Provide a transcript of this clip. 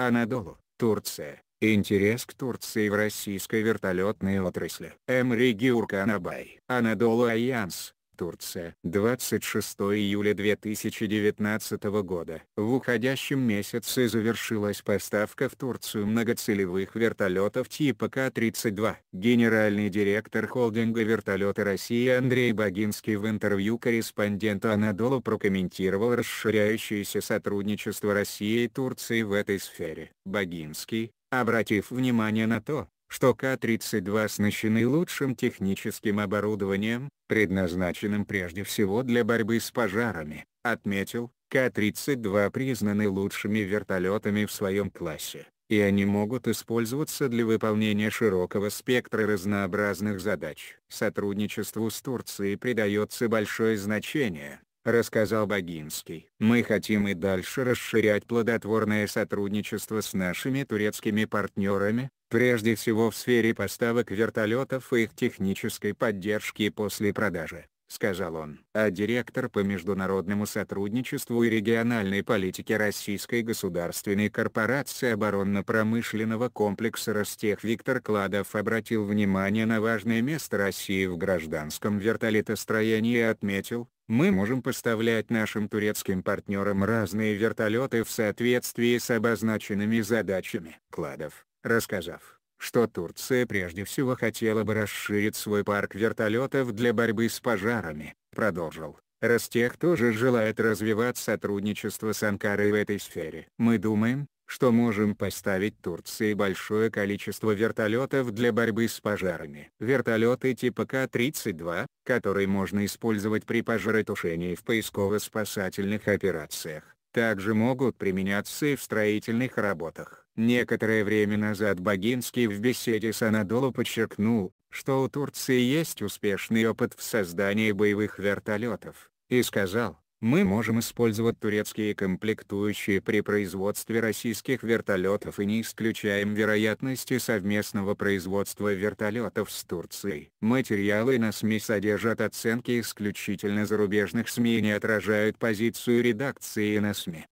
Анадолу, Турция. Интерес к Турции в российской вертолетной отрасли. Эмри Гюрканабай. Анадолу Альянс. Турция. 26 июля 2019 года. В уходящем месяце завершилась поставка в Турцию многоцелевых вертолетов типа К-32. Генеральный директор холдинга «Вертолеты России» Андрей Богинский в интервью корреспондента Анадолу прокомментировал расширяющееся сотрудничество России и Турции в этой сфере. Богинский, обратив внимание на то, что К-32 оснащены лучшим техническим оборудованием, предназначенным прежде всего для борьбы с пожарами, отметил, К-32 признаны лучшими вертолетами в своем классе, и они могут использоваться для выполнения широкого спектра разнообразных задач. Сотрудничеству с Турцией придается большое значение, рассказал Богинский. Мы хотим и дальше расширять плодотворное сотрудничество с нашими турецкими партнерами, прежде всего в сфере поставок вертолетов и их технической поддержки после продажи, сказал он. А директор по международному сотрудничеству и региональной политике Российской государственной корпорации оборонно-промышленного комплекса Ростех Виктор Кладов обратил внимание на важное место России в гражданском вертолетостроении и отметил, мы можем поставлять нашим турецким партнерам разные вертолеты в соответствии с обозначенными задачами. Кладов рассказав, что Турция прежде всего хотела бы расширить свой парк вертолетов для борьбы с пожарами, продолжил. Ростех тоже желает развивать сотрудничество с Анкарой в этой сфере. Мы думаем, что можем поставить Турции большое количество вертолетов для борьбы с пожарами. Вертолеты типа К-32, которые можно использовать при пожаротушении в поисково-спасательных операциях, также могут применяться и в строительных работах. Некоторое время назад Богинский в беседе с Анадолу подчеркнул, что у Турции есть успешный опыт в создании боевых вертолетов, и сказал, мы можем использовать турецкие комплектующие при производстве российских вертолетов и не исключаем вероятности совместного производства вертолетов с Турцией. Материалы на СМИ содержат оценки исключительно зарубежных СМИ и не отражают позицию редакции на СМИ.